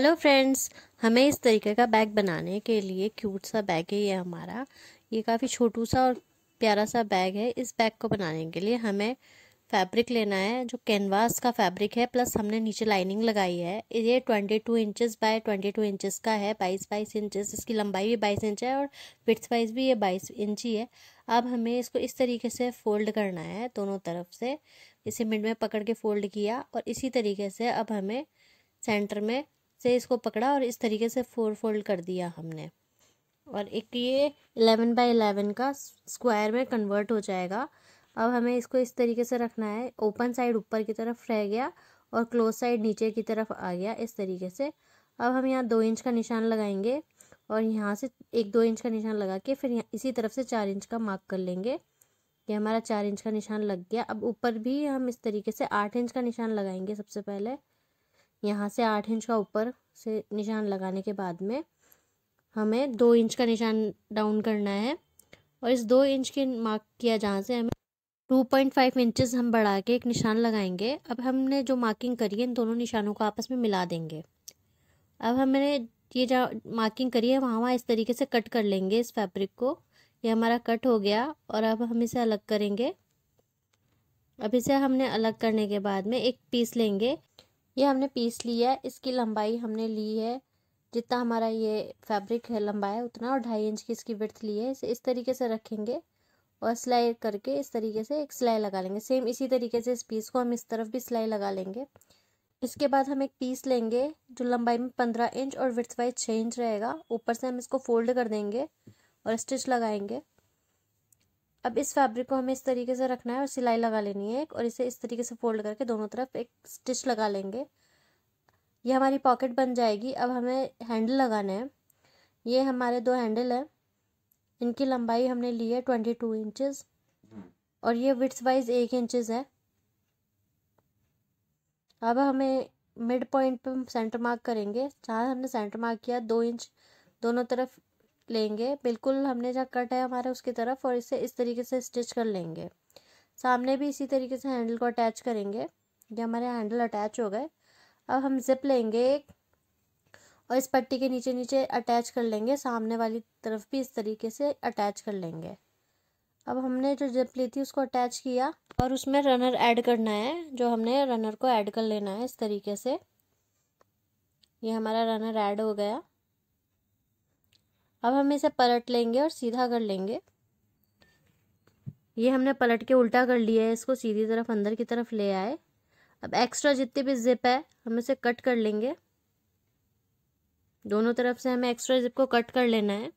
hello friends हमें इस तरीके का बैग बनाने के लिए क्यूट सा बैग है ये हमारा ये काफ़ी छोटू सा और प्यारा सा बैग है इस बैग को बनाने के लिए हमें फैब्रिक लेना है जो कैनवास का फैब्रिक है प्लस हमने नीचे लाइनिंग लगाई है ये twenty two inches by twenty two inches का है बाईस बाईस इंचज़ इसकी लंबाई भी बाईस इंच है और फिट्स वाइज भी ये बाईस इंच ही है अब हमें इसको इस तरीके से फोल्ड करना है दोनों तरफ से इसे मिड में पकड़ के फोल्ड किया और इसी तरीके से अब हमें सेंटर में से इसको पकड़ा और इस तरीके से फोर फोल्ड कर दिया हमने और एक ये एलेवन बाई एलेवन का स्क्वायर में कन्वर्ट हो जाएगा अब हमें इसको इस तरीके से रखना है ओपन साइड ऊपर की तरफ रह गया और क्लोज साइड नीचे की तरफ आ गया इस तरीके से अब हम यहाँ दो इंच का निशान लगाएंगे और यहाँ से एक दो इंच का निशान लगा के फिर इसी तरफ से चार इंच का मार्क कर लेंगे ये हमारा चार इंच का निशान लग गया अब ऊपर भी हम इस तरीके से आठ इंच का निशान लगाएंगे सबसे पहले यहाँ से आठ इंच का ऊपर से निशान लगाने के बाद में हमें दो इंच का निशान डाउन करना है और इस दो इंच के मार्क किया जहाँ से हमें टू पॉइंट फाइव इंचज़ हम बढ़ा के एक निशान लगाएंगे अब हमने जो मार्किंग करी है इन दोनों निशानों को आपस में मिला देंगे अब हमने ये जहाँ मार्किंग करी है वहाँ वहाँ इस तरीके से कट कर लेंगे इस फैब्रिक को ये हमारा कट हो गया और अब हम इसे अलग करेंगे अब इसे हमने अलग करने के बाद में एक पीस लेंगे ये हमने पीस लिया है इसकी लंबाई हमने ली है जितना हमारा ये फैब्रिक है लंबा है उतना और ढाई इंच की इसकी विर्थ ली है इसे इस तरीके से रखेंगे और सिलाई करके इस तरीके से एक सिलाई लगा लेंगे सेम इसी तरीके से इस पीस को हम इस तरफ भी सिलाई लगा लेंगे इसके बाद हम एक पीस लेंगे जो लंबाई में पंद्रह इंच और विर्थ वाइज छः इंच रहेगा ऊपर से हम इसको फोल्ड कर देंगे और स्टिच लगाएंगे अब इस फैब्रिक को हमें इस तरीके से रखना है और सिलाई लगा लेनी है एक और इसे इस तरीके से फोल्ड करके दोनों तरफ एक स्टिच लगा लेंगे ये हमारी पॉकेट बन जाएगी अब हमें हैंडल लगाना है ये हमारे दो हैंडल हैं इनकी लंबाई हमने ली है ट्वेंटी टू इंचज़ और ये विट्स वाइज एक इंचज़ है अब हमें मिड पॉइंट पर सेंटर मार्क करेंगे जहाँ हमने सेंटर मार्क किया दो इंच दोनों तरफ लेंगे बिल्कुल हमने जहाँ कट है हमारा उसकी तरफ और इसे इस तरीके से स्टिच कर लेंगे सामने भी इसी तरीके से हैंडल को अटैच करेंगे ये हमारे हैंडल अटैच हो गए अब हम जिप लेंगे एक और इस पट्टी के नीचे नीचे अटैच कर लेंगे सामने वाली तरफ भी इस तरीके से अटैच कर लेंगे अब हमने जो जिप ली थी उसको अटैच किया और उसमें रनर ऐड करना है जो हमने रनर को ऐड कर लेना है इस तरीके से ये हमारा रनर ऐड हो गया अब हम इसे पलट लेंगे और सीधा कर लेंगे ये हमने पलट के उल्टा कर लिया है इसको सीधी तरफ अंदर की तरफ ले आए अब एक्स्ट्रा जितनी भी ज़िप है हम इसे कट कर लेंगे दोनों तरफ से हमें एक्स्ट्रा ज़िप को कट कर लेना है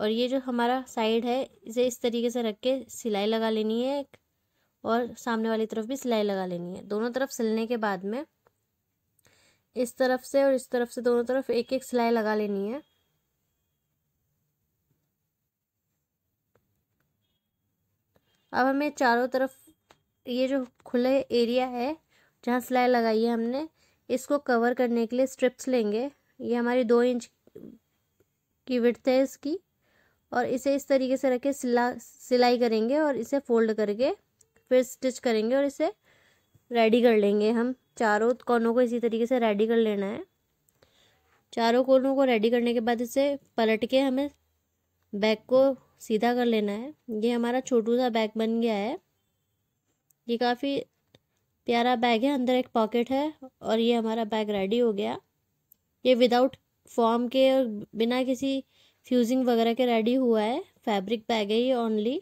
और ये जो हमारा साइड है इसे इस तरीके से रख के सिलाई लगा लेनी है एक और सामने वाली तरफ भी सिलाई लगा लेनी है दोनों तरफ सिलने के बाद में इस तरफ से और इस तरफ से दोनों तरफ एक एक सिलाई लगा लेनी है अब हमें चारों तरफ ये जो खुले एरिया है जहाँ सिलाई लगाई है हमने इसको कवर करने के लिए स्ट्रिप्स लेंगे ये हमारी दो इंच की विड्थ है इसकी और इसे इस तरीके से रखे सिला सिलाई करेंगे और इसे फोल्ड करके फिर स्टिच करेंगे और इसे रेडी कर लेंगे हम चारों कोनों को इसी तरीके से रेडी कर लेना है चारों कोनों को रेडी करने के बाद इसे पलट के हमें बैग को सीधा कर लेना है ये हमारा छोटू सा बैग बन गया है ये काफ़ी प्यारा बैग है अंदर एक पॉकेट है और ये हमारा बैग रेडी हो गया ये विदाउट फॉर्म के और बिना किसी फ्यूजिंग वगैरह के रेडी हुआ है फैब्रिक बैग है ये ओनली